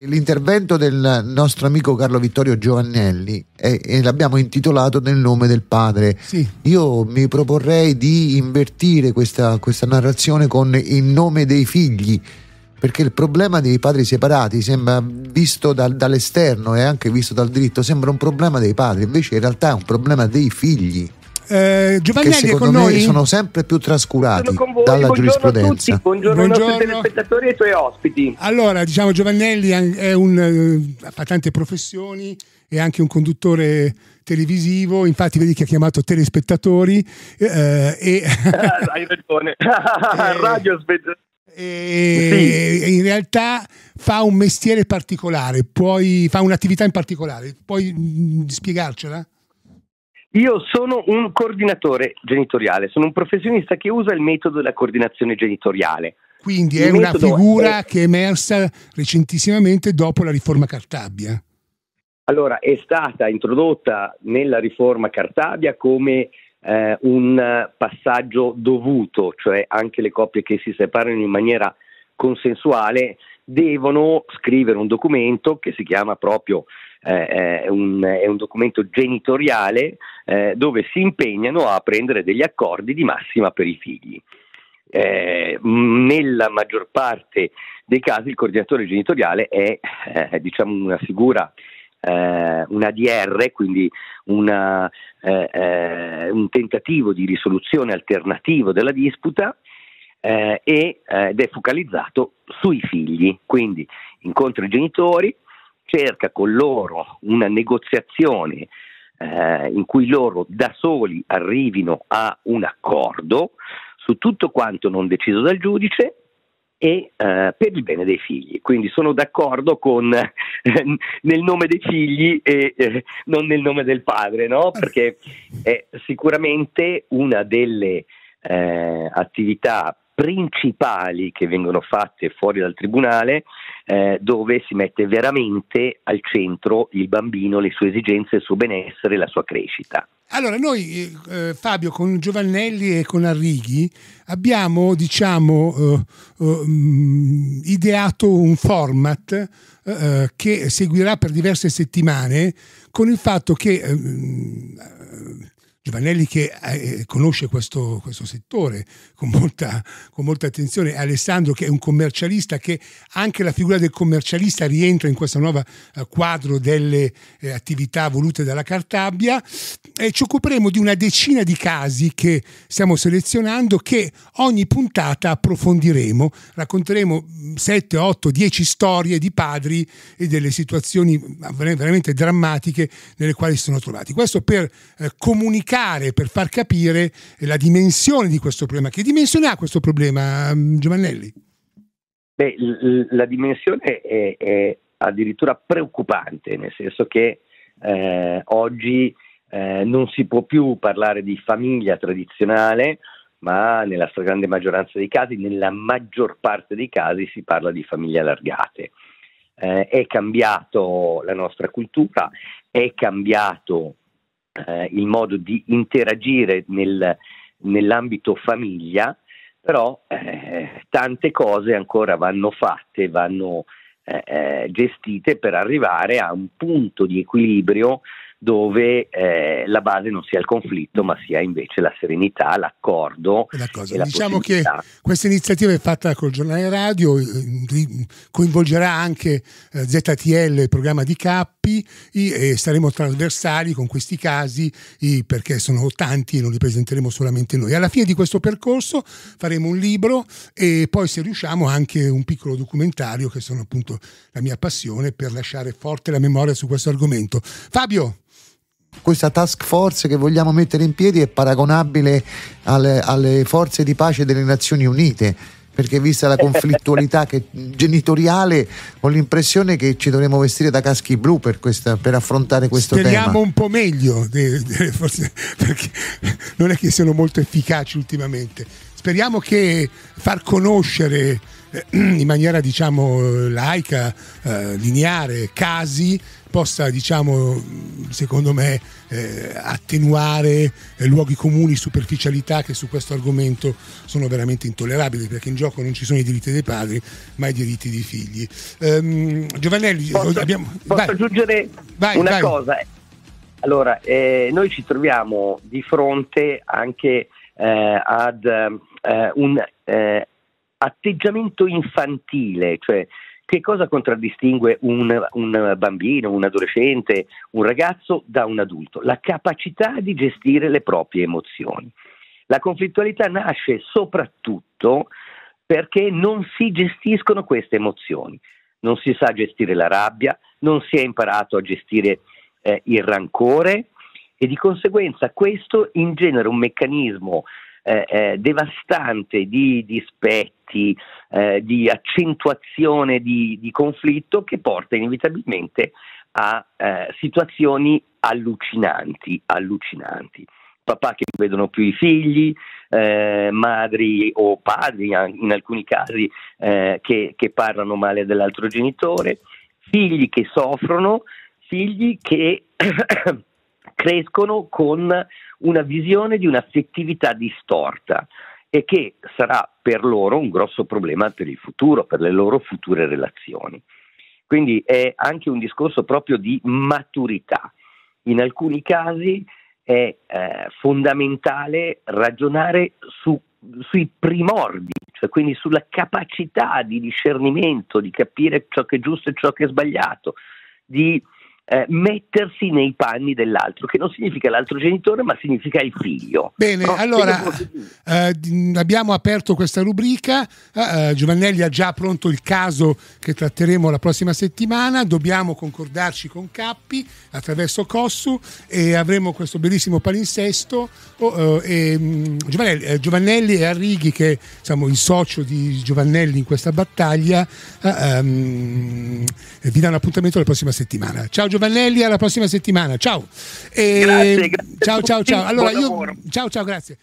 L'intervento del nostro amico Carlo Vittorio Giovannelli eh, eh, l'abbiamo intitolato nel nome del padre. Sì. Io mi proporrei di invertire questa, questa narrazione con in nome dei figli, perché il problema dei padri separati sembra visto dal, dall'esterno e anche visto dal diritto, sembra un problema dei padri, invece in realtà è un problema dei figli. Eh, Giovanni che secondo me noi? sono sempre più trascurati dalla buongiorno giurisprudenza. A tutti, buongiorno, buongiorno ai telespettatori e ai tuoi ospiti. Allora, diciamo, Giovannelli un, eh, fa tante professioni, è anche un conduttore televisivo, infatti vedi che ha chiamato telespettatori. Eh, e ah, Hai ragione, radio e sì. in realtà fa un mestiere particolare, puoi, fa un'attività in particolare. Puoi mm, spiegarcela? Io sono un coordinatore genitoriale, sono un professionista che usa il metodo della coordinazione genitoriale. Quindi è il una figura è... che è emersa recentissimamente dopo la riforma Cartabia. Allora, è stata introdotta nella riforma Cartabia come eh, un passaggio dovuto, cioè anche le coppie che si separano in maniera consensuale devono scrivere un documento che si chiama proprio eh, eh, un, è, un, documento genitoriale eh, dove si impegnano a prendere degli accordi di massima per i figli. Eh, nella maggior parte dei casi il coordinatore genitoriale è eh, diciamo una figura eh, una DR, quindi una, eh, eh, un tentativo di risoluzione alternativo della disputa eh, e, eh, ed è focalizzato sui figli, quindi incontra i genitori, cerca con loro una negoziazione eh, in cui loro da soli arrivino a un accordo su tutto quanto non deciso dal giudice e eh, per il bene dei figli. Quindi sono d'accordo con eh, nel nome dei figli e eh, non nel nome del padre, no? perché è sicuramente una delle eh, attività principali che vengono fatte fuori dal tribunale eh, dove si mette veramente al centro il bambino, le sue esigenze, il suo benessere, la sua crescita. Allora, noi eh, eh Fabio con Giovannelli e con Arrighi abbiamo, diciamo, eh, eh, mm, ideato un format eh, eh, che seguirà per diverse settimane con il fatto che mm, Giovanelli che eh, conosce questo, questo settore con molta, con molta, attenzione, Alessandro che è un commercialista che anche la figura del commercialista rientra in questo nuovo eh, quadro delle eh, attività volute dalla Cartabbia e ci occuperemo di una decina di casi che stiamo selezionando che ogni puntata approfondiremo, racconteremo 7, 8, 10 storie di padri e delle situazioni veramente drammatiche nelle quali si sono trovati. Questo per eh, comunicare spiegare, per far capire la dimensione di questo problema. Che dimensione ha questo problema, mm, Giovannelli? Beh, la dimensione è, è, addirittura preoccupante, nel senso che eh, oggi eh, non si può più parlare di famiglia tradizionale, ma nella stragrande maggioranza dei casi, nella maggior parte dei casi si parla di famiglie allargate. Eh, è cambiato la nostra cultura, è cambiato eh, il modo di interagire nel, nell'ambito famiglia, però eh, tante cose ancora vanno fatte, vanno eh, eh gestite per arrivare a un punto di equilibrio dove eh, la base non sia il conflitto ma sia invece la serenità, l'accordo. La diciamo che questa iniziativa è fatta col giornale radio, eh, coinvolgerà anche eh, ZTL, il programma di Cappi e saremo trasversali con questi casi perché sono tanti e non li presenteremo solamente noi. Alla fine di questo percorso faremo un libro e poi se riusciamo anche un piccolo documentario che sono appunto la mia passione per lasciare forte la memoria su questo argomento. Fabio, questa task force che vogliamo mettere in piedi è paragonabile alle, alle forze di pace delle Nazioni Unite perché vista la conflittualità che, genitoriale ho l'impressione che ci dovremmo vestire da caschi blu per, questa, per affrontare questo Speriamo tema. Speriamo un po' meglio, forse, perché non è che siano molto efficaci ultimamente. Speriamo che far conoscere eh, in maniera diciamo laica, eh, lineare, casi possa, diciamo, secondo me, eh, attenuare eh, luoghi comuni, superficialità che su questo argomento sono veramente intollerabili, perché in gioco non ci sono i diritti dei padri, ma i diritti dei figli. Um, ehm, Giovanelli, posso, abbiamo... posso vai. aggiungere vai, una vai. cosa? Allora, eh, noi ci troviamo di fronte anche eh, ad eh, un eh, atteggiamento infantile, cioè che cosa contraddistingue un, un bambino, un adolescente, un ragazzo da un adulto? La capacità di gestire le proprie emozioni. La conflittualità nasce soprattutto perché non si gestiscono queste emozioni, non si sa gestire la rabbia, non si è imparato a gestire eh, il rancore e di conseguenza questo in genere un meccanismo eh, eh, devastante di dispetti, eh, di accentuazione di, di, conflitto che porta inevitabilmente a eh, situazioni allucinanti, allucinanti papà che non vedono più i figli, eh, madri o padri in alcuni casi eh, che, che, parlano male dell'altro genitore, figli che soffrono, figli che crescono con una visione di un'affettività distorta e che sarà per loro un grosso problema per il futuro, per le loro future relazioni. Quindi è anche un discorso proprio di maturità. In alcuni casi è eh, fondamentale ragionare su, sui primordi, cioè quindi sulla capacità di discernimento, di capire ciò che è giusto e ciò che è sbagliato, di eh, mettersi nei panni dell'altro, che non significa l'altro genitore, ma significa il figlio. Bene, no? allora eh, abbiamo aperto questa rubrica. Eh, eh, Giovannelli ha già pronto il caso che tratteremo la prossima settimana. Dobbiamo concordarci con Cappi attraverso Cossu e avremo questo bellissimo palinsesto. Oh, eh, e, mm, Giovannelli, eh, Giovannelli, e Arrighi, che siamo il socio di Giovannelli in questa battaglia, ehm, vi danno appuntamento la prossima settimana. Ciao Giovannelli. Giovannelli, alla prossima settimana. Ciao. E... Ehm, grazie, grazie, Ciao, ciao, ciao. Allora, io... Ciao, ciao, grazie.